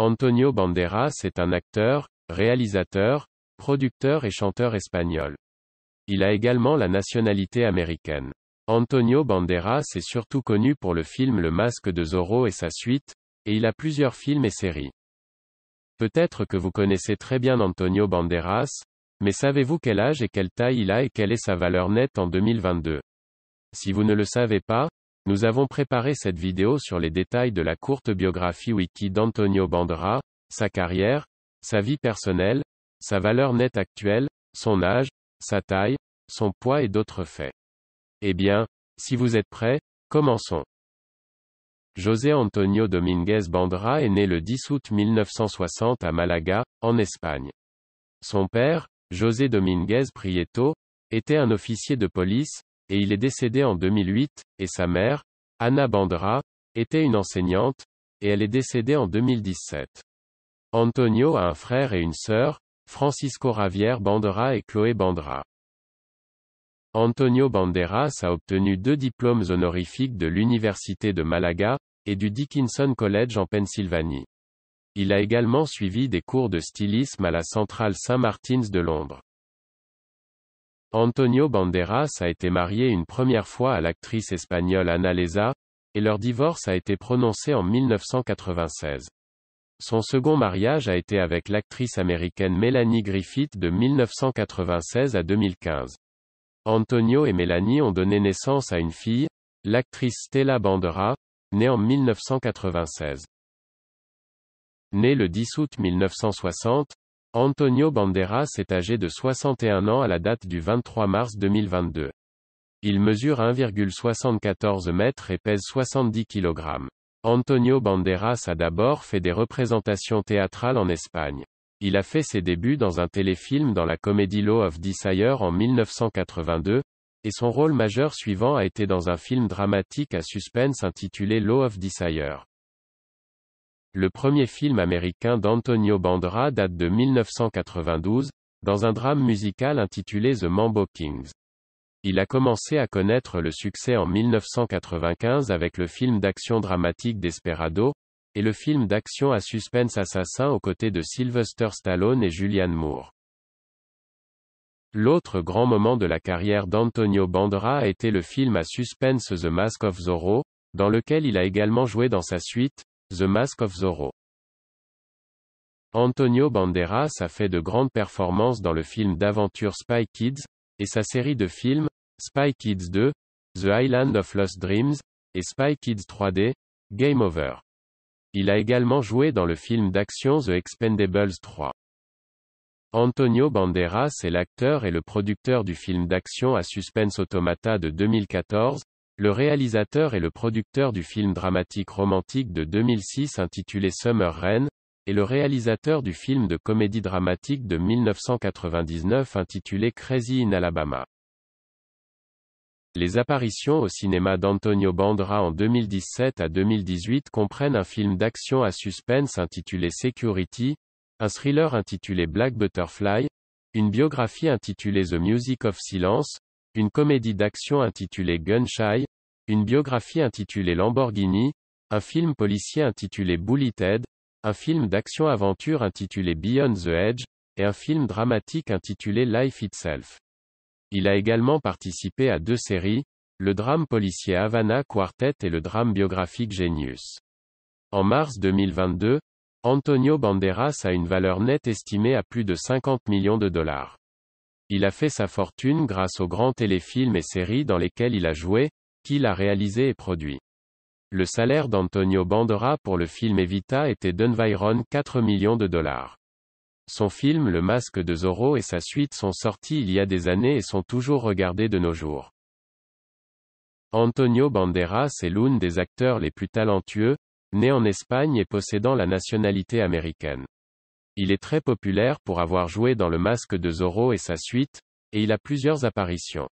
Antonio Banderas est un acteur, réalisateur, producteur et chanteur espagnol. Il a également la nationalité américaine. Antonio Banderas est surtout connu pour le film Le Masque de Zorro et sa suite, et il a plusieurs films et séries. Peut-être que vous connaissez très bien Antonio Banderas, mais savez-vous quel âge et quelle taille il a et quelle est sa valeur nette en 2022 Si vous ne le savez pas, nous avons préparé cette vidéo sur les détails de la courte biographie wiki d'Antonio Bandera, sa carrière, sa vie personnelle, sa valeur nette actuelle, son âge, sa taille, son poids et d'autres faits. Eh bien, si vous êtes prêts, commençons. José Antonio Domínguez Bandera est né le 10 août 1960 à Malaga, en Espagne. Son père, José Domínguez Prieto, était un officier de police, et il est décédé en 2008, et sa mère, Anna Bandera, était une enseignante, et elle est décédée en 2017. Antonio a un frère et une sœur, Francisco Javier Bandera et Chloé Bandera. Antonio Banderas a obtenu deux diplômes honorifiques de l'Université de Malaga, et du Dickinson College en Pennsylvanie. Il a également suivi des cours de stylisme à la centrale Saint Martins de Londres. Antonio Banderas a été marié une première fois à l'actrice espagnole Ana Leza, et leur divorce a été prononcé en 1996. Son second mariage a été avec l'actrice américaine Melanie Griffith de 1996 à 2015. Antonio et Melanie ont donné naissance à une fille, l'actrice Stella Banderas, née en 1996. Née le 10 août 1960, Antonio Banderas est âgé de 61 ans à la date du 23 mars 2022. Il mesure 1,74 mètres et pèse 70 kg. Antonio Banderas a d'abord fait des représentations théâtrales en Espagne. Il a fait ses débuts dans un téléfilm dans la comédie Law of Desire en 1982, et son rôle majeur suivant a été dans un film dramatique à suspense intitulé Law of Desire. Le premier film américain d'Antonio Bandera date de 1992, dans un drame musical intitulé The Mambo Kings. Il a commencé à connaître le succès en 1995 avec le film d'action dramatique Desperado, et le film d'action à suspense assassin aux côtés de Sylvester Stallone et Julianne Moore. L'autre grand moment de la carrière d'Antonio Bandera a été le film à suspense The Mask of Zorro, dans lequel il a également joué dans sa suite, The Mask of Zorro. Antonio Banderas a fait de grandes performances dans le film d'aventure Spy Kids, et sa série de films, Spy Kids 2, The Island of Lost Dreams, et Spy Kids 3D, Game Over. Il a également joué dans le film d'action The Expendables 3. Antonio Banderas est l'acteur et le producteur du film d'action à suspense Automata de 2014, le réalisateur et le producteur du film dramatique romantique de 2006 intitulé Summer Rain, et le réalisateur du film de comédie dramatique de 1999 intitulé Crazy in Alabama. Les apparitions au cinéma d'Antonio Bandra en 2017 à 2018 comprennent un film d'action à suspense intitulé Security, un thriller intitulé Black Butterfly, une biographie intitulée The Music of Silence, une comédie d'action intitulée Gunshy, une biographie intitulée Lamborghini, un film policier intitulé Bully un film d'action-aventure intitulé Beyond the Edge, et un film dramatique intitulé Life Itself. Il a également participé à deux séries, le drame policier Havana Quartet et le drame biographique Genius. En mars 2022, Antonio Banderas a une valeur nette estimée à plus de 50 millions de dollars. Il a fait sa fortune grâce aux grands téléfilms et séries dans lesquels il a joué, qu'il a réalisé et produit. Le salaire d'Antonio Bandera pour le film Evita était d'environ 4 millions de dollars. Son film Le Masque de Zorro et sa suite sont sortis il y a des années et sont toujours regardés de nos jours. Antonio Banderas est l'un des acteurs les plus talentueux, né en Espagne et possédant la nationalité américaine. Il est très populaire pour avoir joué dans le masque de Zorro et sa suite, et il a plusieurs apparitions.